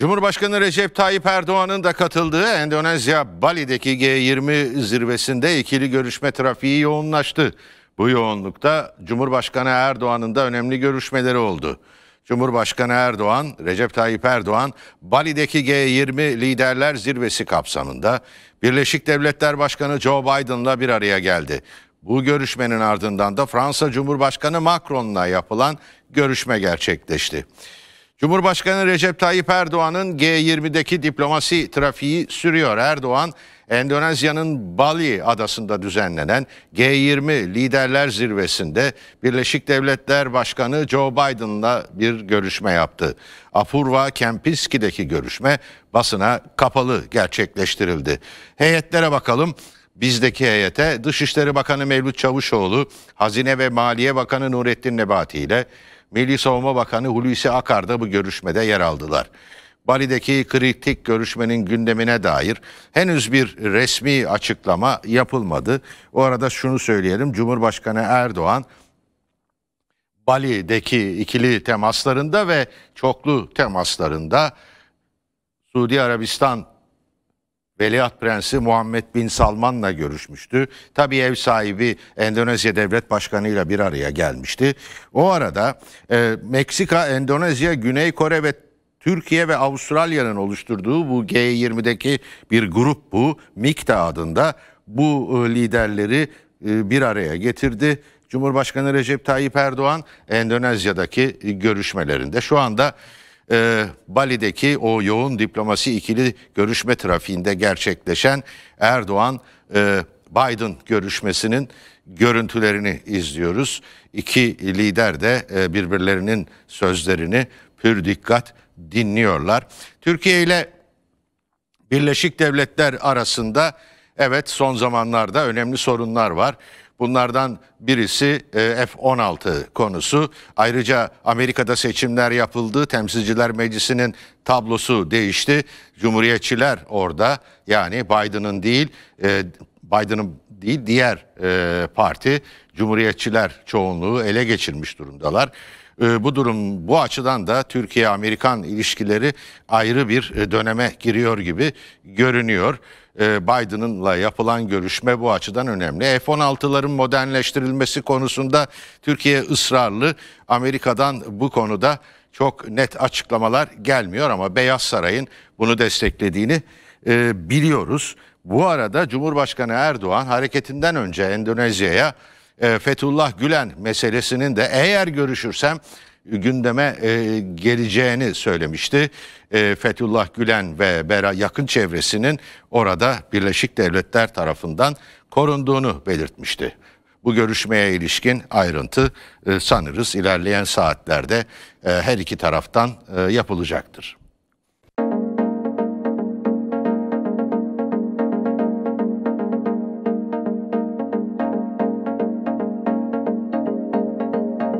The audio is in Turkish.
Cumhurbaşkanı Recep Tayyip Erdoğan'ın da katıldığı Endonezya Bali'deki G20 zirvesinde ikili görüşme trafiği yoğunlaştı. Bu yoğunlukta Cumhurbaşkanı Erdoğan'ın da önemli görüşmeleri oldu. Cumhurbaşkanı Erdoğan, Recep Tayyip Erdoğan, Bali'deki G20 Liderler Zirvesi kapsamında Birleşik Devletler Başkanı Joe Biden'la bir araya geldi. Bu görüşmenin ardından da Fransa Cumhurbaşkanı Macron'la yapılan görüşme gerçekleşti. Cumhurbaşkanı Recep Tayyip Erdoğan'ın G20'deki diplomasi trafiği sürüyor. Erdoğan, Endonezya'nın Bali adasında düzenlenen G20 Liderler Zirvesi'nde Birleşik Devletler Başkanı Joe Biden'la bir görüşme yaptı. Apurva Kempinski'deki görüşme basına kapalı gerçekleştirildi. Heyetlere bakalım. Bizdeki heyete Dışişleri Bakanı Mevlüt Çavuşoğlu, Hazine ve Maliye Bakanı Nurettin Nebati ile Milli Savunma Bakanı Hulusi Akar da bu görüşmede yer aldılar. Bali'deki kritik görüşmenin gündemine dair henüz bir resmi açıklama yapılmadı. O arada şunu söyleyelim Cumhurbaşkanı Erdoğan Bali'deki ikili temaslarında ve çoklu temaslarında Suudi Arabistan Veliaht Prensi Muhammed Bin Salman'la görüşmüştü. Tabii ev sahibi Endonezya Devlet Başkanı ile bir araya gelmişti. O arada e, Meksika, Endonezya, Güney Kore ve Türkiye ve Avustralya'nın oluşturduğu bu G20'deki bir grup bu. MIKTA adında bu e, liderleri e, bir araya getirdi. Cumhurbaşkanı Recep Tayyip Erdoğan Endonezya'daki e, görüşmelerinde şu anda e, Bali'deki o yoğun diplomasi ikili görüşme trafiğinde gerçekleşen Erdoğan e, Biden görüşmesinin görüntülerini izliyoruz. İki lider de e, birbirlerinin sözlerini pür dikkat dinliyorlar. Türkiye ile Birleşik Devletler arasında evet son zamanlarda önemli sorunlar var. Bunlardan birisi e, F-16 konusu. Ayrıca Amerika'da seçimler yapıldı. Temsilciler Meclisi'nin tablosu değişti. Cumhuriyetçiler orada yani Biden'ın değil e, Biden'ın değil diğer e, parti Cumhuriyetçiler çoğunluğu ele geçirmiş durumdalar. Ee, bu durum bu açıdan da Türkiye-Amerikan ilişkileri ayrı bir e, döneme giriyor gibi görünüyor. Ee, Biden'ınla yapılan görüşme bu açıdan önemli. F-16'ların modernleştirilmesi konusunda Türkiye ısrarlı. Amerika'dan bu konuda çok net açıklamalar gelmiyor ama Beyaz Saray'ın bunu desteklediğini e, biliyoruz. Bu arada Cumhurbaşkanı Erdoğan hareketinden önce Endonezya'ya e, Fethullah Gülen meselesinin de eğer görüşürsem gündeme e, geleceğini söylemişti. E, Fethullah Gülen ve Bera yakın çevresinin orada Birleşik Devletler tarafından korunduğunu belirtmişti. Bu görüşmeye ilişkin ayrıntı e, sanırız ilerleyen saatlerde e, her iki taraftan yapılacaktır.